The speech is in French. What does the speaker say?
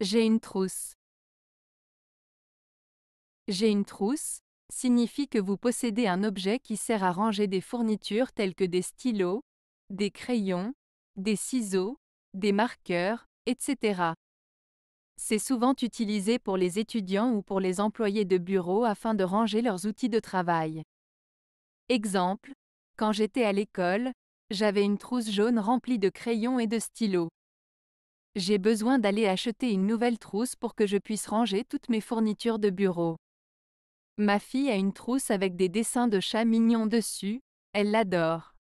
J'ai une trousse. J'ai une trousse signifie que vous possédez un objet qui sert à ranger des fournitures telles que des stylos, des crayons, des ciseaux, des marqueurs, etc. C'est souvent utilisé pour les étudiants ou pour les employés de bureau afin de ranger leurs outils de travail. Exemple, quand j'étais à l'école, j'avais une trousse jaune remplie de crayons et de stylos. J'ai besoin d'aller acheter une nouvelle trousse pour que je puisse ranger toutes mes fournitures de bureau. Ma fille a une trousse avec des dessins de chats mignons dessus, elle l'adore.